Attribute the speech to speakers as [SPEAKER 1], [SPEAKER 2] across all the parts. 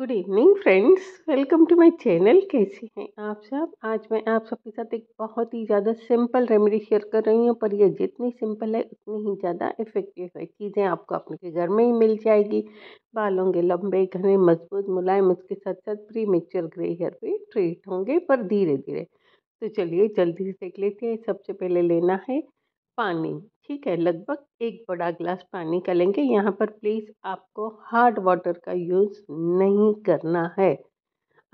[SPEAKER 1] good evening friends welcome to my channel कैसे हैं आप सब आज मैं आप सबके साथ एक बहुत ही ज़्यादा सिंपल रेमेडी शेयर कर रही हूँ पर यह जितनी सिंपल है उतनी ही ज़्यादा इफ़ेक्टिव है चीज़ें आपको अपने के घर में ही मिल जाएगी बालों के लंबे घने मजबूत मुलायम उसके साथ साथ प्री मिक्सचर ग्रे हेयर भी ट्रीट होंगे पर धीरे धीरे तो चलिए जल्दी से देख लेते हैं सबसे पहले लेना है पानी ठीक है लगभग एक बड़ा ग्लास पानी का लेंगे यहाँ पर प्लीज़ आपको हार्ड वाटर का यूज़ नहीं करना है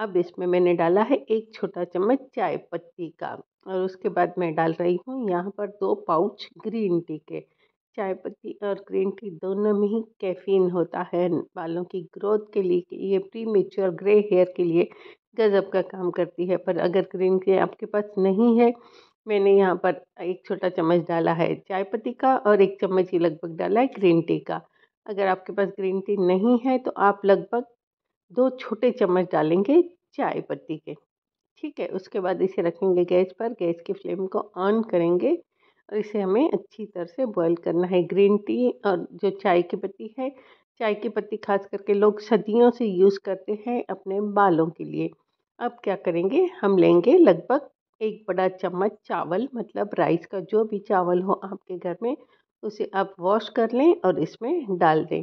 [SPEAKER 1] अब इसमें मैंने डाला है एक छोटा चम्मच चाय पत्ती का और उसके बाद मैं डाल रही हूँ यहाँ पर दो पाउच ग्रीन टी के चाय पत्ती और ग्रीन टी दोनों में ही कैफीन होता है बालों की ग्रोथ के लिए ये प्री मेच्योर ग्रे हेयर के लिए गज़ब का काम करती है पर अगर ग्रीन टी आपके पास नहीं है मैंने यहाँ पर एक छोटा चम्मच डाला है चाय पत्ती का और एक चम्मच ही लगभग डाला है ग्रीन टी का अगर आपके पास ग्रीन टी नहीं है तो आप लगभग दो छोटे चम्मच डालेंगे चाय पत्ती के ठीक है उसके बाद इसे रखेंगे गैस पर गैस की फ्लेम को ऑन करेंगे और इसे हमें अच्छी तरह से बॉईल करना है ग्रीन टी और जो चाय की पत्ती है चाय की पत्ती खास करके लोग सदियों से यूज़ करते हैं अपने बालों के लिए अब क्या करेंगे हम लेंगे लगभग एक बड़ा चम्मच चावल मतलब राइस का जो भी चावल हो आपके घर में उसे आप वॉश कर लें और इसमें डाल दें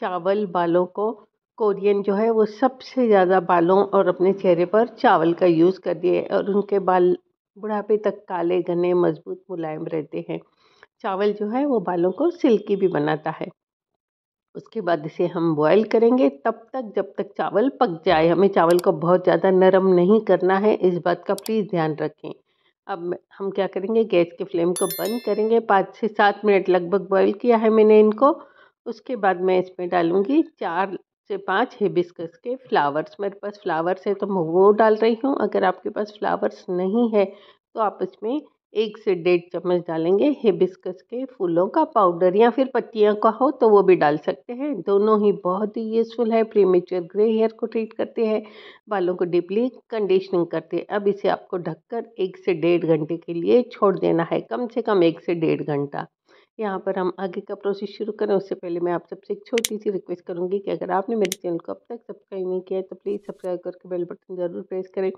[SPEAKER 1] चावल बालों को कोरियन जो है वो सबसे ज़्यादा बालों और अपने चेहरे पर चावल का यूज़ कर दिए और उनके बाल बुढ़ापे तक काले घने मजबूत मुलायम रहते हैं चावल जो है वो बालों को सिल्की भी बनाता है उसके बाद इसे हम बॉयल करेंगे तब तक जब तक चावल पक जाए हमें चावल को बहुत ज़्यादा नरम नहीं करना है इस बात का प्लीज़ ध्यान रखें अब हम क्या करेंगे गैस के फ्लेम को बंद करेंगे पाँच से सात मिनट लगभग बॉयल किया है मैंने इनको उसके बाद मैं इसमें डालूँगी चार से पाँच हिबिस्कस के फ्लावर्स मेरे पास फ्लावर्स है तो मैं वो डाल रही हूँ अगर आपके पास फ्लावर्स नहीं है तो आप इसमें एक से डेढ़ चम्मच डालेंगे हिबिस्कस के फूलों का पाउडर या फिर पत्तियां का हो तो वो भी डाल सकते हैं दोनों ही बहुत ही यूज़फुल है प्रीमेच्योर ग्रे हेयर को ट्रीट करते हैं बालों को डीपली कंडीशनिंग करते हैं अब इसे आपको ढककर एक से डेढ़ घंटे के लिए छोड़ देना है कम से कम एक से डेढ़ घंटा यहाँ पर हम आगे का प्रोसेस शुरू करें उससे पहले मैं आप सबसे एक छोटी सी रिक्वेस्ट करूँगी कि अगर आपने मेरे चैनल को अब तक सब्सक्राइब नहीं किया है तो प्लीज़ सब्सक्राइब करके बेल बटन ज़रूर प्रेस करें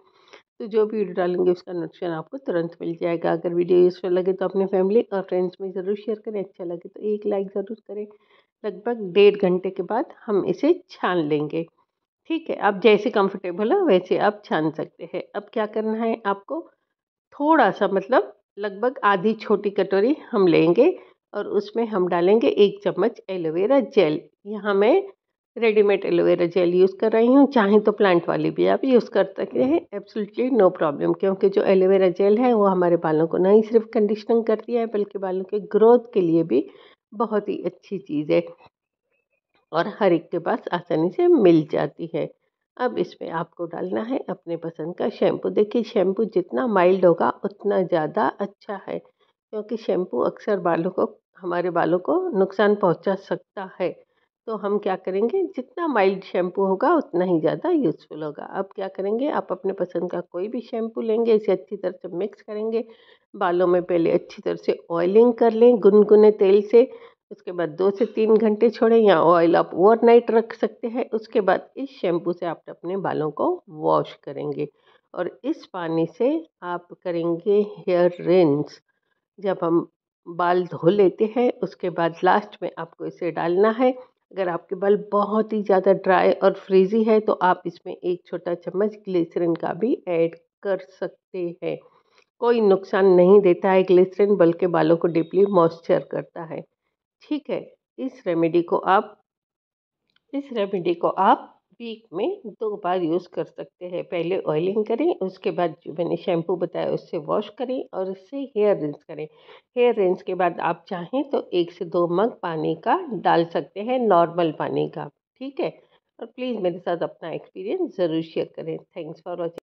[SPEAKER 1] तो जो भी वीडियो डालेंगे उसका नोटिफिकेशन आपको तुरंत मिल जाएगा अगर वीडियो यूज़फुल लगे तो अपने फैमिली और फ्रेंड्स में ज़रूर शेयर करें अच्छा लगे तो एक लाइक ज़रूर करें लगभग डेढ़ घंटे के बाद हम इसे छान लेंगे ठीक है आप जैसे कंफर्टेबल हो वैसे आप छान सकते हैं अब क्या करना है आपको थोड़ा सा मतलब लगभग आधी छोटी कटोरी हम लेंगे और उसमें हम डालेंगे एक चम्मच एलोवेरा जेल यहाँ मैं रेडीमेड एलोवेरा जेल यूज़ कर रही हूँ चाहे तो प्लांट वाली भी आप यूज़ कर सकते हैं एब्सोल्युटली नो प्रॉब्लम क्योंकि जो एलोवेरा जेल है वो हमारे बालों को ना ही सिर्फ कंडीशनिंग करती है बल्कि बालों के ग्रोथ के लिए भी बहुत ही अच्छी चीज़ है और हर एक के पास आसानी से मिल जाती है अब इसमें आपको डालना है अपने पसंद का शैम्पू देखिए शैम्पू जितना माइल्ड होगा उतना ज़्यादा अच्छा है क्योंकि शैम्पू अक्सर बालों को हमारे बालों को नुकसान पहुँचा सकता है तो हम क्या करेंगे जितना माइल्ड शैम्पू होगा उतना ही ज़्यादा यूज़फुल होगा अब क्या करेंगे आप अपने पसंद का कोई भी शैम्पू लेंगे इसे अच्छी तरह से मिक्स करेंगे बालों में पहले अच्छी तरह से ऑयलिंग कर लें गुनगुने तेल से उसके बाद दो से तीन घंटे छोड़ें या ऑयल आप ओवरनाइट रख सकते हैं उसके बाद इस शैम्पू से आप अपने बालों को वॉश करेंगे और इस पानी से आप करेंगे हेयर रिंस जब हम बाल धो लेते हैं उसके बाद लास्ट में आपको इसे डालना है अगर आपके बाल बहुत ही ज़्यादा ड्राई और फ्रीजी है तो आप इसमें एक छोटा चम्मच ग्लिसरिन का भी ऐड कर सकते हैं कोई नुकसान नहीं देता है ग्लिसरिन बल्कि बालों को डीपली मॉइस्चर करता है ठीक है इस रेमेडी को आप इस रेमेडी को आप वीक में दो बार यूज़ कर सकते हैं पहले ऑयलिंग करें उसके बाद जो मैंने शैम्पू बताया उससे वॉश करें और उससे हेयर रिंस करें हेयर रिंस के बाद आप चाहें तो एक से दो मग पानी का डाल सकते हैं नॉर्मल पानी का ठीक है और प्लीज़ मेरे साथ अपना एक्सपीरियंस ज़रूर शेयर करें थैंक्स फॉर वॉचिंग